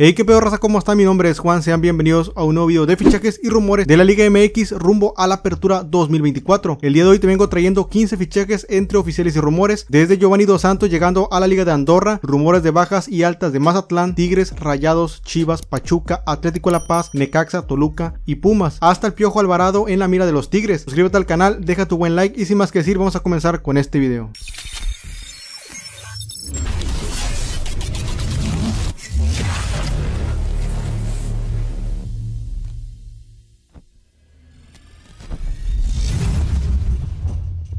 Hey, qué pedo raza, ¿cómo está? Mi nombre es Juan, sean bienvenidos a un nuevo video de fichajes y rumores de la Liga MX rumbo a la apertura 2024. El día de hoy te vengo trayendo 15 fichajes entre oficiales y rumores, desde Giovanni Dos Santos llegando a la Liga de Andorra, rumores de bajas y altas de Mazatlán, Tigres, Rayados, Chivas, Pachuca, Atlético La Paz, Necaxa, Toluca y Pumas, hasta el Piojo Alvarado en la mira de los Tigres. Suscríbete al canal, deja tu buen like y sin más que decir vamos a comenzar con este video.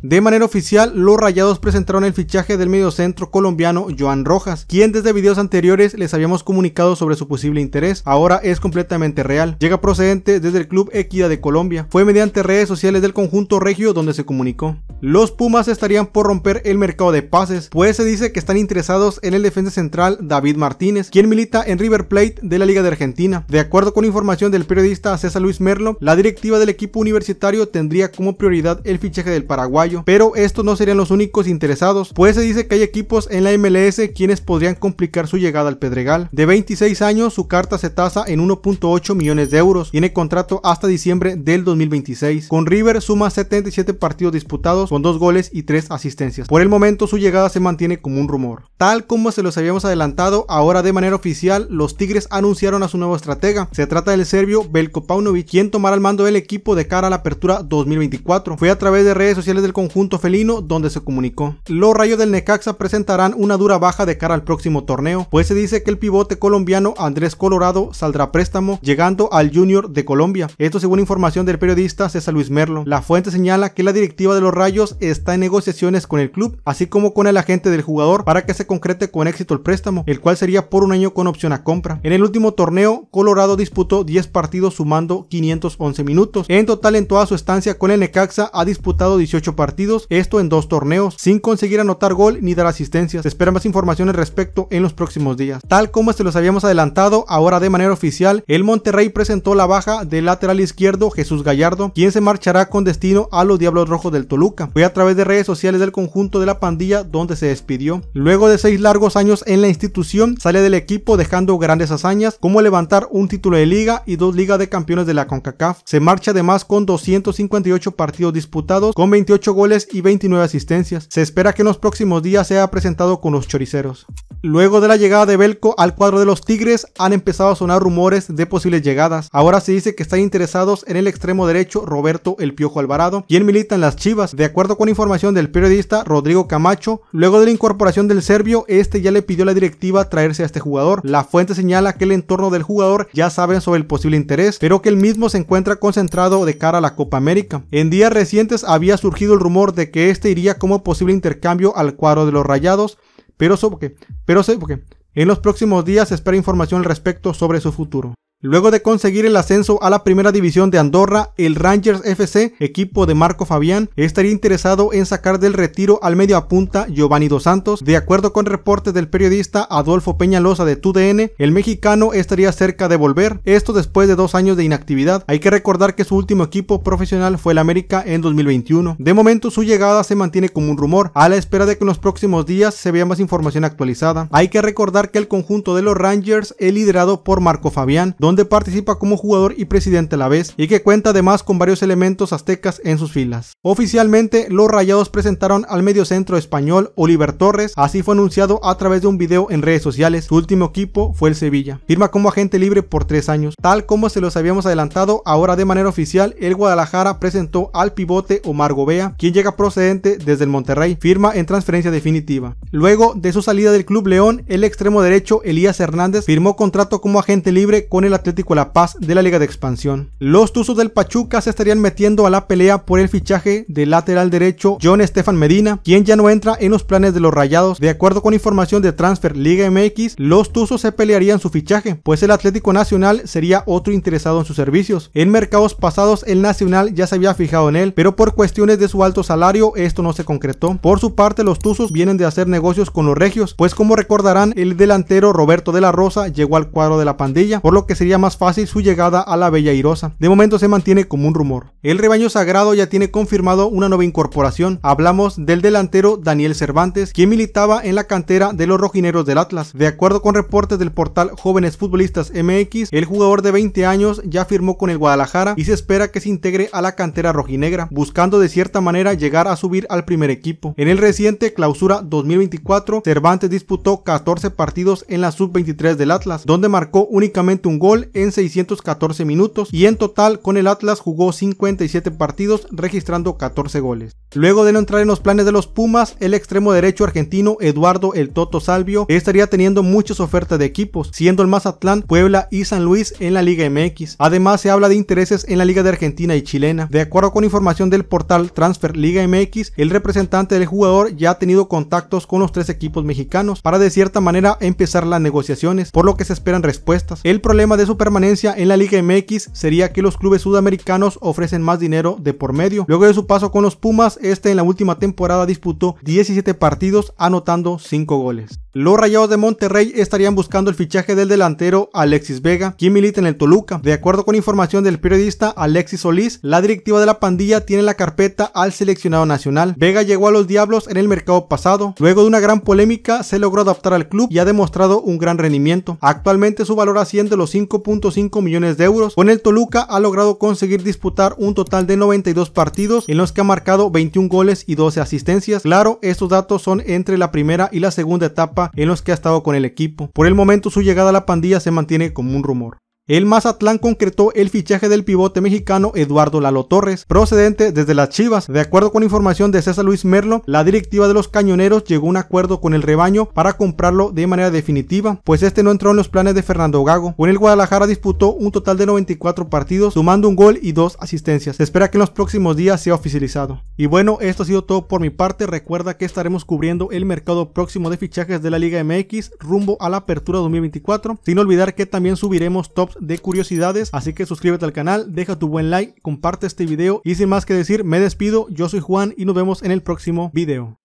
De manera oficial, los Rayados presentaron el fichaje del mediocentro colombiano Joan Rojas, quien desde videos anteriores les habíamos comunicado sobre su posible interés, ahora es completamente real. Llega procedente desde el club Equida de Colombia. Fue mediante redes sociales del conjunto regio donde se comunicó. Los Pumas estarían por romper el mercado de pases, pues se dice que están interesados en el defensa central David Martínez, quien milita en River Plate de la Liga de Argentina. De acuerdo con información del periodista César Luis Merlo, la directiva del equipo universitario tendría como prioridad el fichaje del paraguayo pero estos no serían los únicos interesados, pues se dice que hay equipos en la MLS quienes podrían complicar su llegada al Pedregal. De 26 años, su carta se tasa en 1.8 millones de euros, tiene contrato hasta diciembre del 2026. Con River suma 77 partidos disputados con 2 goles y 3 asistencias. Por el momento su llegada se mantiene como un rumor. Tal como se los habíamos adelantado, ahora de manera oficial los Tigres anunciaron a su nuevo estratega. Se trata del serbio Belko Paunovic, quien tomará el mando del equipo de cara a la apertura 2024. Fue a través de redes sociales del conjunto conjunto felino donde se comunicó. Los rayos del Necaxa presentarán una dura baja de cara al próximo torneo, pues se dice que el pivote colombiano Andrés Colorado saldrá préstamo, llegando al Junior de Colombia. Esto según información del periodista César Luis Merlo. La fuente señala que la directiva de los rayos está en negociaciones con el club, así como con el agente del jugador, para que se concrete con éxito el préstamo, el cual sería por un año con opción a compra. En el último torneo, Colorado disputó 10 partidos sumando 511 minutos. En total, en toda su estancia con el Necaxa, ha disputado 18 partidos esto en dos torneos, sin conseguir anotar gol ni dar asistencias. Se espera más información al respecto en los próximos días. Tal como se los habíamos adelantado, ahora de manera oficial, el Monterrey presentó la baja del lateral izquierdo Jesús Gallardo, quien se marchará con destino a los Diablos Rojos del Toluca. Fue a través de redes sociales del conjunto de la pandilla donde se despidió. Luego de seis largos años en la institución, sale del equipo dejando grandes hazañas como levantar un título de liga y dos ligas de campeones de la CONCACAF. Se marcha además con 258 partidos disputados, con 28 goles y 29 asistencias. Se espera que en los próximos días sea presentado con los choriceros. Luego de la llegada de Belco al cuadro de los Tigres han empezado a sonar rumores de posibles llegadas. Ahora se dice que están interesados en el extremo derecho Roberto El Piojo Alvarado, quien milita en las Chivas. De acuerdo con información del periodista Rodrigo Camacho, luego de la incorporación del serbio, este ya le pidió a la directiva traerse a este jugador. La fuente señala que el entorno del jugador ya saben sobre el posible interés, pero que él mismo se encuentra concentrado de cara a la Copa América. En días recientes había surgido el rumor de que este iría como posible intercambio al cuadro de los Rayados, pero, porque, pero porque, en los próximos días espera información al respecto sobre su futuro. Luego de conseguir el ascenso a la primera división de Andorra, el Rangers FC, equipo de Marco Fabián, estaría interesado en sacar del retiro al mediapunta Giovanni Dos Santos. De acuerdo con reportes del periodista Adolfo Peñalosa de TUDN, el mexicano estaría cerca de volver, esto después de dos años de inactividad. Hay que recordar que su último equipo profesional fue el América en 2021. De momento su llegada se mantiene como un rumor, a la espera de que en los próximos días se vea más información actualizada. Hay que recordar que el conjunto de los Rangers es liderado por Marco Fabián, donde participa como jugador y presidente a la vez y que cuenta además con varios elementos aztecas en sus filas. Oficialmente, los Rayados presentaron al mediocentro español Oliver Torres, así fue anunciado a través de un video en redes sociales. Su último equipo fue el Sevilla. Firma como agente libre por tres años. Tal como se los habíamos adelantado, ahora de manera oficial, el Guadalajara presentó al pivote Omar Gobea, quien llega procedente desde el Monterrey. Firma en transferencia definitiva. Luego de su salida del Club León, el extremo derecho Elías Hernández firmó contrato como agente libre con el Atlético La Paz de la Liga de Expansión. Los Tuzos del Pachuca se estarían metiendo a la pelea por el fichaje del lateral derecho John Estefan Medina, quien ya no entra en los planes de los Rayados. De acuerdo con información de Transfer Liga MX, los Tuzos se pelearían su fichaje, pues el Atlético Nacional sería otro interesado en sus servicios. En mercados pasados el Nacional ya se había fijado en él, pero por cuestiones de su alto salario esto no se concretó. Por su parte los Tuzos vienen de hacer negocios con los Regios, pues como recordarán el delantero Roberto de la Rosa llegó al cuadro de la pandilla, por lo que sería más fácil su llegada a la Bella Irosa. De momento se mantiene como un rumor. El rebaño sagrado ya tiene confirmado una nueva incorporación. Hablamos del delantero Daniel Cervantes, quien militaba en la cantera de los rojineros del Atlas. De acuerdo con reportes del portal Jóvenes Futbolistas MX, el jugador de 20 años ya firmó con el Guadalajara y se espera que se integre a la cantera rojinegra, buscando de cierta manera llegar a subir al primer equipo. En el reciente clausura 2024, Cervantes disputó 14 partidos en la sub-23 del Atlas, donde marcó únicamente un gol en 614 minutos y en total con el Atlas jugó 57 partidos registrando 14 goles. Luego de no entrar en los planes de los Pumas, el extremo derecho argentino Eduardo El Toto Salvio estaría teniendo muchas ofertas de equipos, siendo el Mazatlán, Puebla y San Luis en la Liga MX. Además, se habla de intereses en la Liga de Argentina y Chilena. De acuerdo con información del portal Transfer Liga MX, el representante del jugador ya ha tenido contactos con los tres equipos mexicanos para de cierta manera empezar las negociaciones, por lo que se esperan respuestas. El problema de su permanencia en la Liga MX sería que los clubes sudamericanos ofrecen más dinero de por medio. Luego de su paso con los Pumas, este en la última temporada disputó 17 partidos anotando 5 goles. Los Rayados de Monterrey estarían buscando el fichaje del delantero Alexis Vega, quien milita en el Toluca. De acuerdo con información del periodista Alexis Solís, la directiva de la pandilla tiene la carpeta al seleccionado nacional. Vega llegó a los Diablos en el mercado pasado. Luego de una gran polémica, se logró adaptar al club y ha demostrado un gran rendimiento. Actualmente su valor asciende a los 5.5 millones de euros. Con el Toluca ha logrado conseguir disputar un total de 92 partidos en los que ha marcado 21 goles y 12 asistencias. Claro, estos datos son entre la primera y la segunda etapa en los que ha estado con el equipo. Por el momento su llegada a la pandilla se mantiene como un rumor el Mazatlán concretó el fichaje del pivote mexicano Eduardo Lalo Torres, procedente desde las Chivas. De acuerdo con información de César Luis Merlo, la directiva de los Cañoneros llegó a un acuerdo con el rebaño para comprarlo de manera definitiva, pues este no entró en los planes de Fernando Gago. Con el Guadalajara disputó un total de 94 partidos, sumando un gol y dos asistencias. Se espera que en los próximos días sea oficializado. Y bueno, esto ha sido todo por mi parte. Recuerda que estaremos cubriendo el mercado próximo de fichajes de la Liga MX rumbo a la apertura 2024, sin olvidar que también subiremos tops de curiosidades, así que suscríbete al canal, deja tu buen like, comparte este video y sin más que decir, me despido, yo soy Juan y nos vemos en el próximo video.